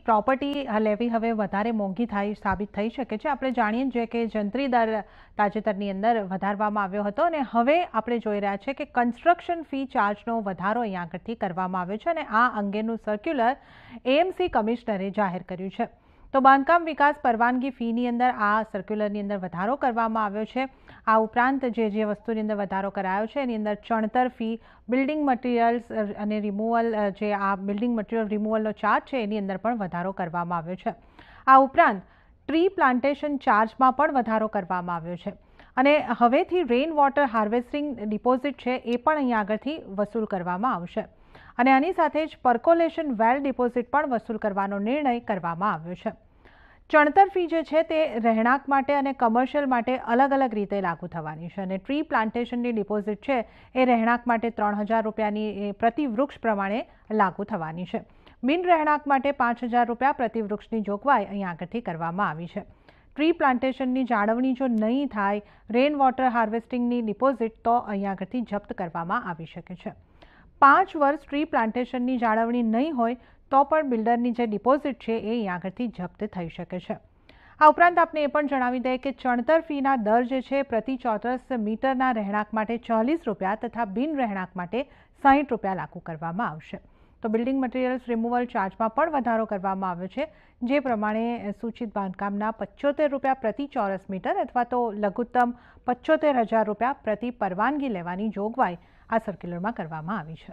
property હલેવી હવે વધારે માંગી થઈ સાબિત થઈ શકે છે આપણે જાણીએ જ કે જંત્રીદાર તાજેતરની અંદર વધારવામાં આવ્યો હતો અને હવે આપણે જોઈ રહ્યા છે કે કન્સ્ટ્રક્શન ફી ચાર્જનો વધારો અહીં આગળથી કરવામાં આવ્યો છે અને આ અંગેનો સર્ક્યુલર એએમસી કમિશનરે જાહેર કર્યો છે તો બાંધકામ વિકાસ પરવાનગી ફી ની અંદર આ સર્ક્યુલર ની અંદર વધારો કરવામાં આવ્યો છે આ ઉપરાંત જે જે વસ્તુની અંદર વધારો કરાયો છે એની અંદર ચણતર ફી બિલ્ડિંગ મટીરીયલ્સ અને રીમુવલ જે આ બિલ્ડિંગ મટીરીયલ રીમુવલ નો ચાર્જ છે એની અંદર પણ વધારો કરવામાં આવ્યો છે આ ઉપરાંત ટ્રી પ્લાન્ટેશન ચાર્જ માં પણ વધારો કરવામાં આવ્યો છે અને હવેથી રેન વોટર હાર્વેસ્ટિંગ ડિપોઝિટ છે એ પણ અહીંયા આગળથી વસૂલ કરવામાં આવશે અને આની સાથે જ પરકોલેશન વેલ ડિપોઝિટ પણ વસૂલ કરવાનો નિર્ણય કરવામાં આવ્યો છે ચણતર ફી જે છે તે રહેણાક માટે અને કમર્શિયલ માટે અલગ અલગ રીતે લાગુ થવાની છે અને ટ્રી પ્લાન્ટેશનની ડિપોઝિટ છે એ રહેણાક માટે ₹3000 ની પ્રતિ વૃક્ષ પ્રમાણે લાગુ થવાની છે મિન રહેણાક માટે ₹5000 પ્રતિ વૃક્ષની જોગવાઈ અહીં આગળથી કરવામાં આવી છે ટ્રી પ્લાન્ટેશનની જાડવણી જો નહી થાય રેન વોટર હાર્વેસ્ટિંગની ડિપોઝિટ તો અહીં આગળથી જપ્ત કરવામાં આવી શકે છે 5 વર્ષ ટ્રી પ્લાન્ટેશનની જાડવણી ન હોય તો પણ બિલ્ડરની જે ડિપોઝિટ છે એ અહીં આગળથી જપ્ત થઈ શકે છે આ ઉપરાંત આપણે એ પણ જણાવી દઈએ કે ચણતર ફી ના દર જે છે પ્રતિ ચોરસ મીટર ના રહેણાક માટે ₹40 તથા બિન રહેણાક માટે ₹60 લાગુ કરવામાં આવશે તો બિલ્ડિંગ મટીરીયલ રિમુવલ ચાર્જમાં પણ વધારો કરવામાં આવ્યો છે જે પ્રમાણે સુચિત બાંધકામના ₹75 પ્રતિ ચોરસ મીટર અથવા તો લઘુત્તમ ₹75000 પ્રતિ પરવાનગી લેવાની જોગવાઈ આ સર્ક્યુલરમાં કરવામાં આવી છે